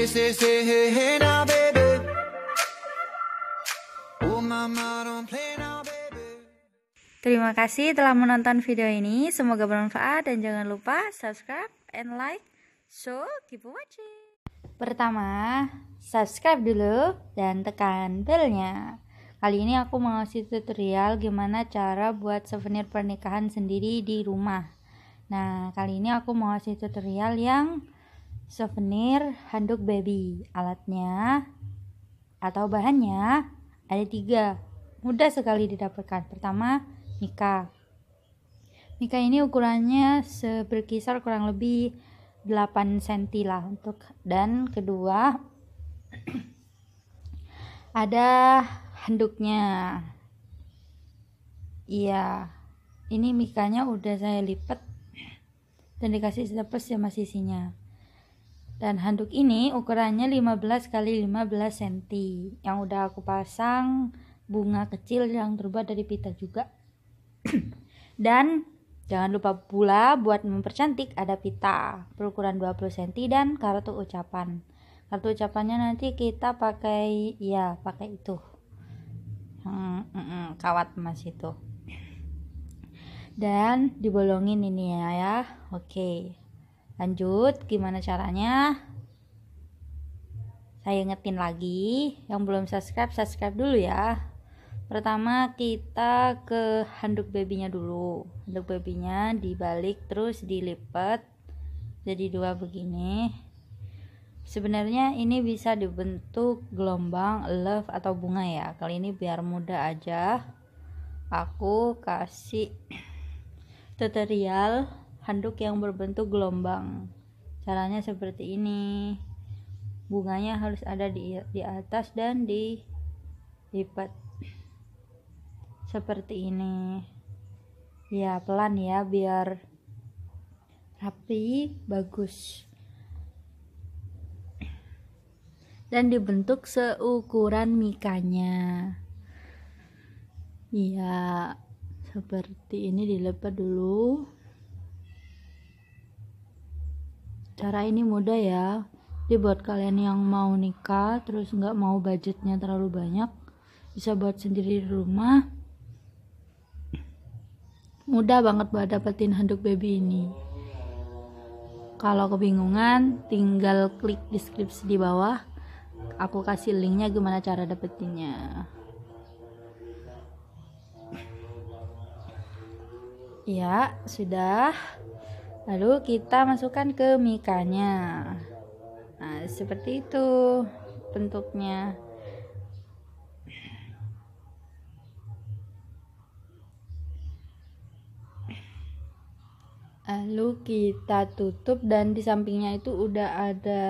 Oh, Terima kasih telah menonton video ini. Semoga bermanfaat dan jangan lupa subscribe and like. So, keep watching. Pertama, subscribe dulu dan tekan belnya. Kali ini aku mau ngasih tutorial gimana cara buat souvenir pernikahan sendiri di rumah. Nah, kali ini aku mau ngasih tutorial yang Souvenir handuk baby. Alatnya atau bahannya ada tiga. Mudah sekali didapatkan. Pertama, mika. Mika ini ukurannya seberkisar kurang lebih 8 cm lah untuk dan kedua ada handuknya. Iya. Ini mikanya udah saya lipat dan dikasih dapet sama sisinya. Dan handuk ini ukurannya 15 kali 15 cm yang udah aku pasang bunga kecil yang terbuat dari pita juga. dan jangan lupa pula buat mempercantik ada pita berukuran 20 cm dan kartu ucapan. Kartu ucapannya nanti kita pakai ya pakai itu. Hmm, mm, mm, kawat emas itu. Dan dibolongin ini ya ya. Oke. Okay lanjut gimana caranya saya ingetin lagi yang belum subscribe subscribe dulu ya pertama kita ke handuk babynya dulu handuk babynya dibalik terus dilipat jadi dua begini sebenarnya ini bisa dibentuk gelombang love atau bunga ya kali ini biar mudah aja aku kasih tutorial handuk yang berbentuk gelombang. Caranya seperti ini. Bunganya harus ada di, di atas dan di lipat seperti ini. Ya, pelan ya biar rapi, bagus. Dan dibentuk seukuran mikanya. Iya, seperti ini dilepas dulu cara ini mudah ya jadi buat kalian yang mau nikah terus nggak mau budgetnya terlalu banyak bisa buat sendiri di rumah mudah banget buat dapetin handuk baby ini kalau kebingungan tinggal klik deskripsi di bawah aku kasih linknya gimana cara dapetinnya ya sudah Lalu kita masukkan ke mikanya. Nah, seperti itu bentuknya. Lalu kita tutup dan di sampingnya itu udah ada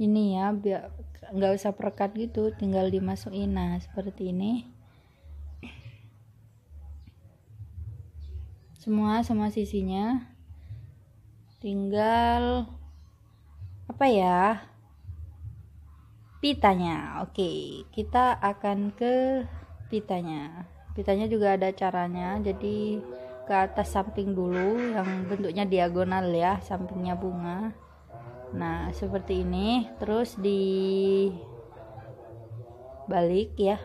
ini ya, biar nggak usah perekat gitu, tinggal dimasukin. Nah, seperti ini. semua sama sisinya tinggal apa ya pitanya oke kita akan ke pitanya pitanya juga ada caranya jadi ke atas samping dulu yang bentuknya diagonal ya sampingnya bunga nah seperti ini terus di balik ya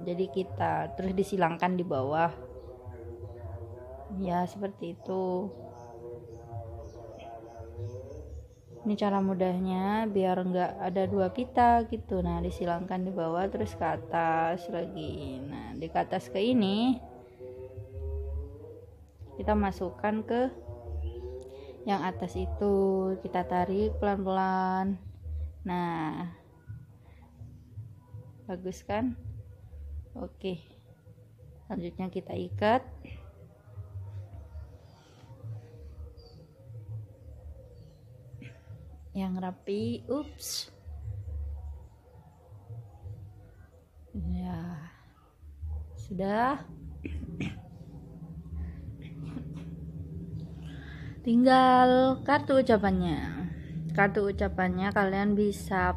jadi kita terus disilangkan di bawah ya seperti itu ini cara mudahnya biar enggak ada dua pita gitu nah disilangkan di bawah terus ke atas lagi nah di atas ke ini kita masukkan ke yang atas itu kita tarik pelan-pelan nah bagus kan oke selanjutnya kita ikat yang rapi ups ya sudah tinggal kartu ucapannya kartu ucapannya kalian bisa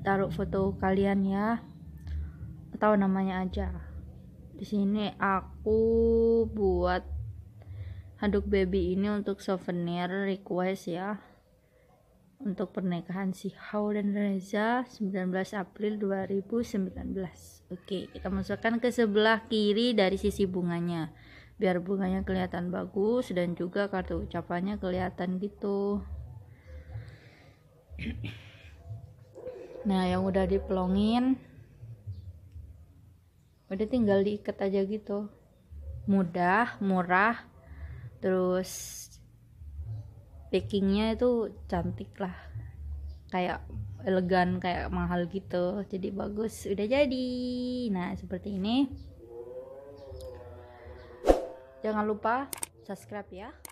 taruh foto kalian ya atau namanya aja di sini aku buat handuk baby ini untuk souvenir request ya untuk pernikahan si Hao dan Reza 19 April 2019 oke kita masukkan ke sebelah kiri dari sisi bunganya biar bunganya kelihatan bagus dan juga kartu ucapannya kelihatan gitu nah yang udah dipelongin udah tinggal diikat aja gitu mudah murah terus packingnya itu cantik lah kayak elegan kayak mahal gitu jadi bagus udah jadi nah seperti ini jangan lupa subscribe ya